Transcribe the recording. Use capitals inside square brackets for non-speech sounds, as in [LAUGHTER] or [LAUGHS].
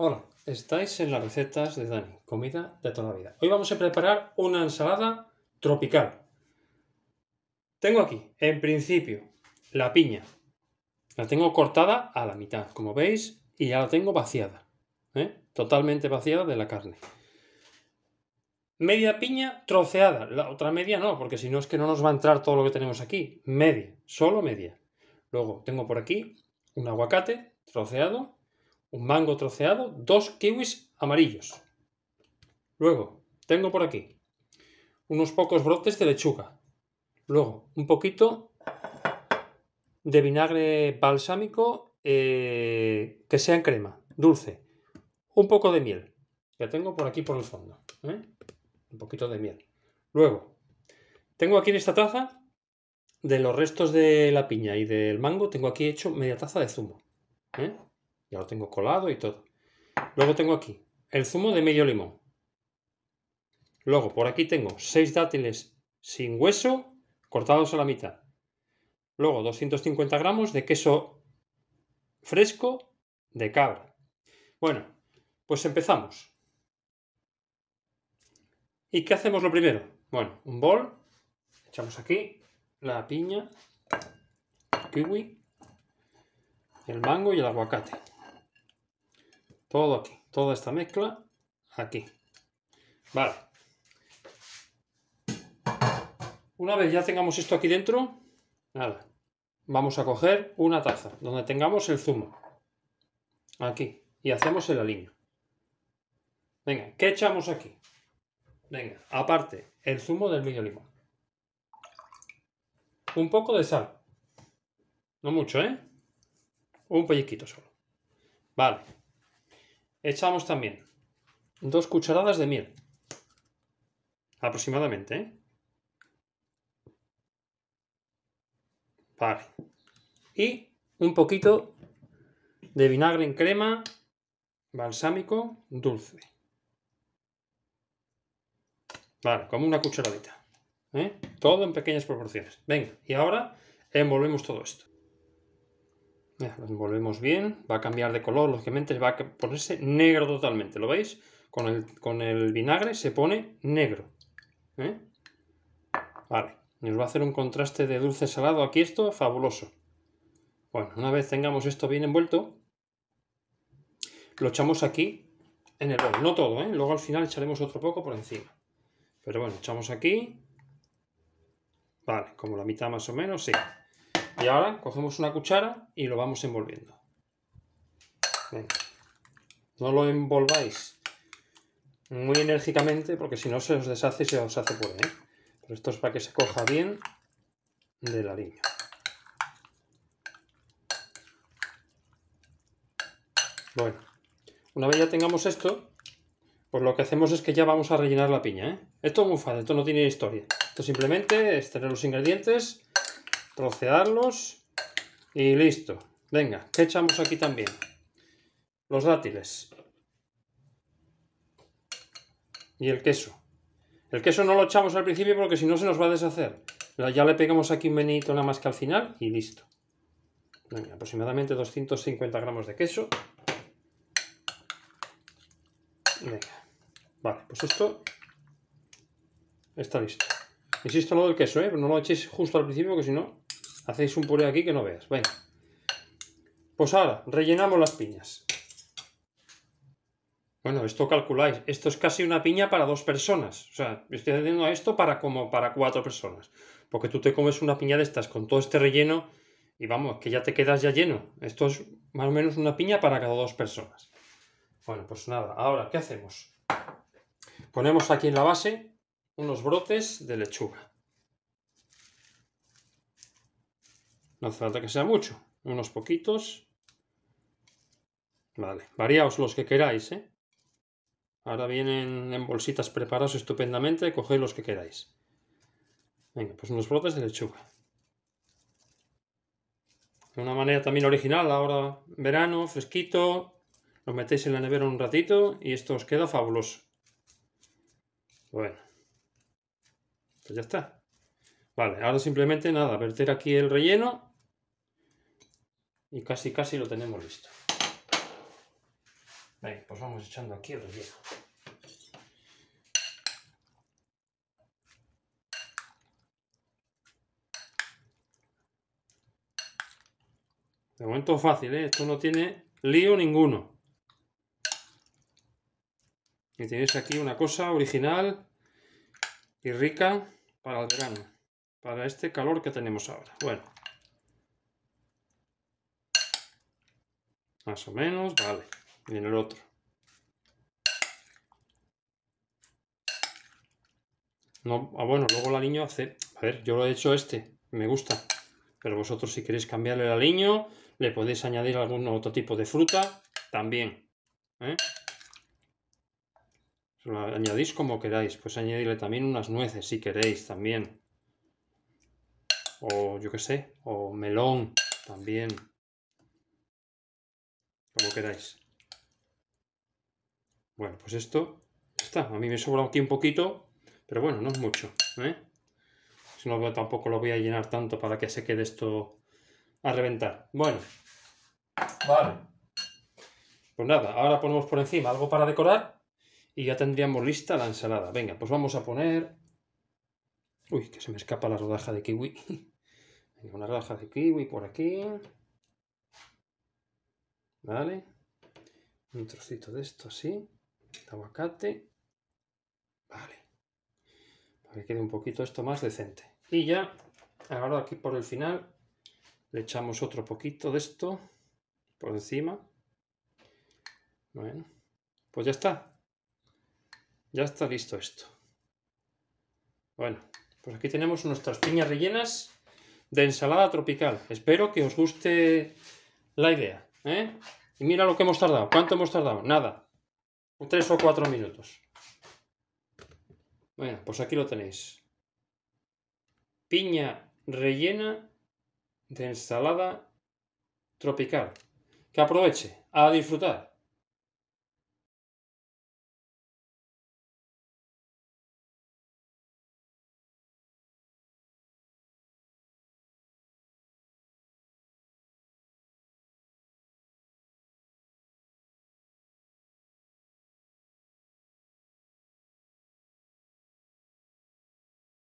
Hola, estáis en las recetas de Dani, comida de toda la vida. Hoy vamos a preparar una ensalada tropical. Tengo aquí, en principio, la piña. La tengo cortada a la mitad, como veis, y ya la tengo vaciada. ¿eh? Totalmente vaciada de la carne. Media piña troceada. La otra media no, porque si no es que no nos va a entrar todo lo que tenemos aquí. Media, solo media. Luego tengo por aquí un aguacate troceado un mango troceado, dos kiwis amarillos. Luego, tengo por aquí unos pocos brotes de lechuga. Luego, un poquito de vinagre balsámico eh, que sea en crema, dulce. Un poco de miel. Ya tengo por aquí por el fondo. ¿eh? Un poquito de miel. Luego, tengo aquí en esta taza de los restos de la piña y del mango, tengo aquí hecho media taza de zumo. ¿eh? Ya lo tengo colado y todo. Luego tengo aquí el zumo de medio limón. Luego por aquí tengo 6 dátiles sin hueso cortados a la mitad. Luego 250 gramos de queso fresco de cabra. Bueno, pues empezamos. ¿Y qué hacemos lo primero? Bueno, un bol, echamos aquí la piña, el kiwi, el mango y el aguacate. Todo aquí, toda esta mezcla aquí. Vale. Una vez ya tengamos esto aquí dentro, nada, vamos a coger una taza donde tengamos el zumo. Aquí. Y hacemos el alineo Venga, ¿qué echamos aquí? Venga, aparte, el zumo del medio limón. Un poco de sal. No mucho, ¿eh? Un pellizquito solo. Vale, Echamos también dos cucharadas de miel. Aproximadamente, Vale. Y un poquito de vinagre en crema, balsámico, dulce. Vale, como una cucharadita. ¿eh? Todo en pequeñas proporciones. Venga, y ahora envolvemos todo esto lo envolvemos bien, va a cambiar de color, lógicamente va a ponerse negro totalmente, ¿lo veis? Con el, vinagre se pone negro. ¿eh? Vale, nos va a hacer un contraste de dulce salado aquí esto, fabuloso. Bueno, una vez tengamos esto bien envuelto, lo echamos aquí en el bol, no todo, ¿eh? luego al final echaremos otro poco por encima. Pero bueno, echamos aquí, vale, como la mitad más o menos, sí. Y ahora cogemos una cuchara y lo vamos envolviendo. No lo envolváis muy enérgicamente porque si no se os deshace y se os hace por ¿eh? Pero esto es para que se coja bien de la línea. Bueno, una vez ya tengamos esto, pues lo que hacemos es que ya vamos a rellenar la piña. ¿eh? Esto es muy fácil, esto no tiene historia. Esto simplemente es tener los ingredientes, trocearlos y listo. Venga, ¿qué echamos aquí también? Los dátiles. Y el queso. El queso no lo echamos al principio porque si no se nos va a deshacer. Ya le pegamos aquí un menito nada más que al final y listo. Venga, aproximadamente 250 gramos de queso. Venga. Vale, pues esto está listo. Insisto lo del queso, ¿eh? no lo echéis justo al principio porque si no Hacéis un puré aquí que no veas. Pues ahora, rellenamos las piñas. Bueno, esto calculáis. Esto es casi una piña para dos personas. O sea, estoy haciendo esto para como para cuatro personas. Porque tú te comes una piña de estas con todo este relleno y vamos, que ya te quedas ya lleno. Esto es más o menos una piña para cada dos personas. Bueno, pues nada. Ahora, ¿qué hacemos? Ponemos aquí en la base unos brotes de lechuga. No hace falta que sea mucho, unos poquitos. Vale, variaos los que queráis, ¿eh? Ahora vienen en bolsitas preparados estupendamente, coged los que queráis. Venga, pues unos brotes de lechuga. De una manera también original, ahora verano, fresquito, lo metéis en la nevera un ratito y esto os queda fabuloso. Bueno, pues ya está. Vale, ahora simplemente nada, verter aquí el relleno y casi casi lo tenemos listo. pues vamos echando aquí el relleno. De momento fácil, ¿eh? Esto no tiene lío ninguno. Y tenéis aquí una cosa original y rica para el verano. Para este calor que tenemos ahora. Bueno. Más o menos, vale. Y en el otro. Ah, bueno, luego el aliño hace... A ver, yo lo he hecho este, me gusta. Pero vosotros si queréis cambiarle el aliño, le podéis añadir algún otro tipo de fruta también. ¿eh? añadís como queráis. Pues añadirle también unas nueces si queréis también. O yo qué sé, o melón también como queráis. Bueno, pues esto está. A mí me sobra aquí un poquito, pero bueno, no es mucho. ¿eh? Si no, tampoco lo voy a llenar tanto para que se quede esto a reventar. Bueno, vale. Pues nada, ahora ponemos por encima algo para decorar y ya tendríamos lista la ensalada. Venga, pues vamos a poner... Uy, que se me escapa la rodaja de kiwi. [LAUGHS] Venga, una rodaja de kiwi por aquí. ¿Vale? Un trocito de esto así, aguacate. Vale. Para que quede un poquito esto más decente. Y ya, ahora aquí por el final, le echamos otro poquito de esto por encima. Bueno, pues ya está. Ya está listo esto. Bueno, pues aquí tenemos nuestras piñas rellenas de ensalada tropical. Espero que os guste la idea. ¿Eh? Y mira lo que hemos tardado. ¿Cuánto hemos tardado? Nada. Tres o cuatro minutos. Bueno, pues aquí lo tenéis. Piña rellena de ensalada tropical. Que aproveche a disfrutar.